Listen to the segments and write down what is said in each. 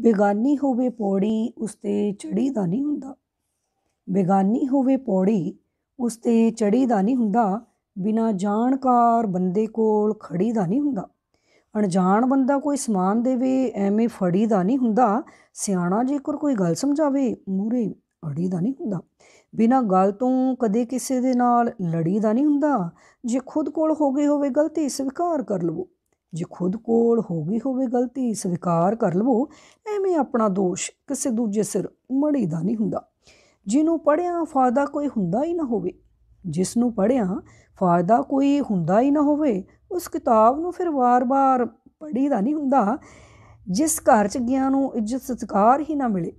ਬੇਗਾਨੀ ਹੋਵੇ ਪੌੜੀ ਉਸ ਤੇ ਚੜੀ ਦਾ ਨਹੀਂ ਹੁੰਦਾ ਬੇਗਾਨੀ ਹੋਵੇ ਪੌੜੀ ਉਸ ਤੇ ਚੜੀ ਦਾ ਨਹੀਂ ਹੁੰਦਾ ਬਿਨਾ ਜਾਣਕਾਰ ਬੰਦੇ ਕੋਲ ਖੜੀ ਦਾ ਨਹੀਂ ਹੁੰਦਾ ਅਣਜਾਣ ਬੰਦਾ ਕੋਈ ਸਮਾਨ ਦੇਵੇ ਐਵੇਂ ਫੜੀ ਦਾ ਨਹੀਂ ਹੁੰਦਾ ਸਿਆਣਾ ਜੇਕਰ ਕੋਈ ਗੱਲ ਸਮਝਾਵੇ ਮੂਰੇ ਅੜੀ ਦਾ ਨਹੀਂ ਹੁੰਦਾ ਬਿਨਾ ਗੱਲ ਤੋਂ ਕਦੇ ਕਿਸੇ ਦੇ ਨਾਲ ਲੜੀ ਦਾ ਨਹੀਂ ਹੁੰਦਾ ਜੇ ਖੁਦ ਕੋਲ ਹੋ ਗਈ ਹੋਵੇ ਗਲਤੀ ਸਵੀਕਾਰ ਕਰ ਲਵੋ ਜੇ ਖੁਦ ਕੋਲ ਹੋ ਗਈ ਹੋਵੇ ਗਲਤੀ ਸਵੀਕਾਰ ਕਰ ਲਵੋ ਐਵੇਂ ਆਪਣਾ ਦੋਸ਼ ਕਿਸੇ ਦੂਜੇ ਸਿਰ ਮੜੀਦਾ ਨਹੀਂ ਹੁੰਦਾ ਜਿਹਨੂੰ ਪੜਿਆ ਫਾਇਦਾ ਕੋਈ ਹੁੰਦਾ ਹੀ ਨਾ ਹੋਵੇ ਜਿਸ ਨੂੰ ਪੜਿਆ ਫਾਇਦਾ ਕੋਈ ਹੁੰਦਾ ਹੀ ਨਾ ਹੋਵੇ ਉਸ ਕਿਤਾਬ ਨੂੰ ਫਿਰ ਵਾਰ-ਵਾਰ ਪੜੀਦਾ ਨਹੀਂ ਹੁੰਦਾ ਜਿਸ ਘਰ 'ਚ ਗਿਆ ਨੂੰ ਇੱਜ਼ਤ ਸਤਿਕਾਰ ਹੀ ਨਾ ਮਿਲੇ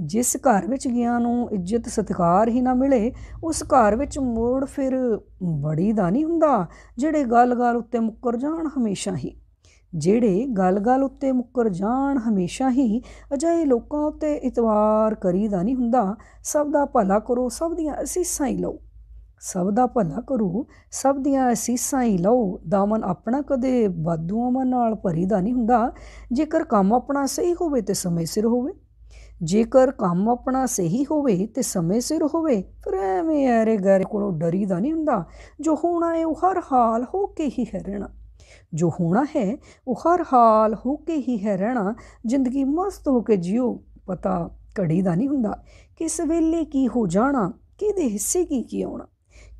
ਜਿਸ ਘਰ ਵਿੱਚ ਗਿਆ ਨੂੰ ਇੱਜ਼ਤ ਸਤਿਕਾਰ ਹੀ ਨਾ ਮਿਲੇ ਉਸ ਘਰ ਵਿੱਚ ਮੋੜ ਫਿਰ ਬੜੀ ਦਾ ਨਹੀਂ ਹੁੰਦਾ ਜਿਹੜੇ ਗੱਲ-ਗੱਲ ਉੱਤੇ ਮੁੱਕਰ ਜਾਣ ਹਮੇਸ਼ਾ ਹੀ ਜਿਹੜੇ ਗੱਲ-ਗੱਲ ਉੱਤੇ ਮੁੱਕਰ ਜਾਣ ਹਮੇਸ਼ਾ ਹੀ ਅਜਿਹੇ ਲੋਕਾਂ ਉੱਤੇ ਇਤਵਾਰ ਕਰੀਦਾ ਨਹੀਂ ਹੁੰਦਾ ਸਭ ਦਾ ਭਲਾ ਕਰੋ ਸਭ ਦੀਆਂ ਅਸੀਸਾਂ ਹੀ ਲਓ ਸਭ ਦਾ ਭਲਾ ਕਰੋ ਸਭ ਦੀਆਂ ਅਸੀਸਾਂ ਹੀ ਲਓ ਦਾਮਨ ਆਪਣਾ ਕਦੇ ਬਾਦੂਆਂ ਨਾਲ ਭਰੀਦਾ ਨਹੀਂ ਹੁੰਦਾ ਜੇਕਰ ਕੰਮ ਆਪਣਾ ਸਹੀ ਹੋਵੇ ਤੇ ਸਮੇਂ ਸਿਰ ਹੋਵੇ ਜੇਕਰ ਕੰਮ ਆਪਣਾ ਸਹੀ ਹੋਵੇ ਤੇ ਸਮੇਂ ਸਿਰ ਹੋਵੇ ਫਿਰ ਐਵੇਂ ਐਰੇ ਗੈਰੇ ਕੋਲੋਂ ਡਰੀਦਾ ਨਹੀਂ ਹੁੰਦਾ ਜੋ ਹੋਣਾ ਹੈ ਉਹ ਹਰ ਹਾਲ ਹੋ ਕੇ ਹੀ ਹੈ ਰਹਿਣਾ ਜੋ ਹੋਣਾ ਹੈ ਉਹ ਹਰ ਹਾਲ ਹੋ ਕੇ ਹੀ ਹੈ ਰਹਿਣਾ ਜ਼ਿੰਦਗੀ ਮਸਤ ਹੋ ਕੇ ਜਿਉ ਪਤਾ ਘੜੀ ਦਾ ਨਹੀਂ ਹੁੰਦਾ ਕਿਸ ਵੇਲੇ ਕੀ ਹੋ ਜਾਣਾ ਕਿਹਦੇ ਹਿੱਸੇ ਕੀ ਕੀ ਆਉਣਾ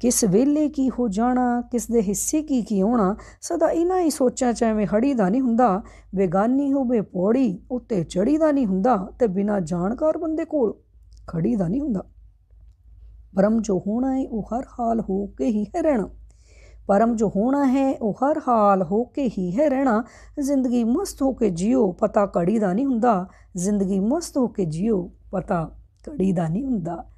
ਕਿਸ ਵੇਲੇ ਕੀ ਹੋ ਜਾਣਾ ਕਿਸ ਦੇ ਹਿੱਸੇ ਕੀ ਕੀ ਹੋਣਾ ਸਦਾ ਇਨਾ ਹੀ ਸੋਚਾਂ 'ਚ ਐਵੇਂ ਦਾ ਨਹੀਂ ਹੁੰਦਾ ਬੇਗਾਨੀ ਹੋਵੇ ਪੌੜੀ ਉੱਤੇ ਚੜੀਦਾ ਨਹੀਂ ਹੁੰਦਾ ਤੇ ਬਿਨਾ ਜਾਣਕਾਰ ਬੰਦੇ ਕੋਲ ਖੜੀਦਾ ਨਹੀਂ ਹੁੰਦਾ ਪਰਮ ਜੋ ਹੋਣਾ ਹੈ ਉਹ ਹਰ ਹਾਲ ਹੋ ਕੇ ਹੀ ਹੈ ਰਹਿਣਾ ਪਰਮ ਜੋ ਹੋਣਾ ਹੈ ਉਹ ਹਰ ਹਾਲ ਹੋ ਕੇ ਹੀ ਹੈ ਰਹਿਣਾ ਜ਼ਿੰਦਗੀ ਮਸਤ ਹੋ ਕੇ ਜਿਓ ਪਤਾ ਕੜੀ ਦਾ ਨਹੀਂ ਹੁੰਦਾ ਜ਼ਿੰਦਗੀ ਮਸਤ ਹੋ ਕੇ ਜਿਓ ਪਤਾ ਕੜੀ ਦਾ ਨਹੀਂ ਹੁੰਦਾ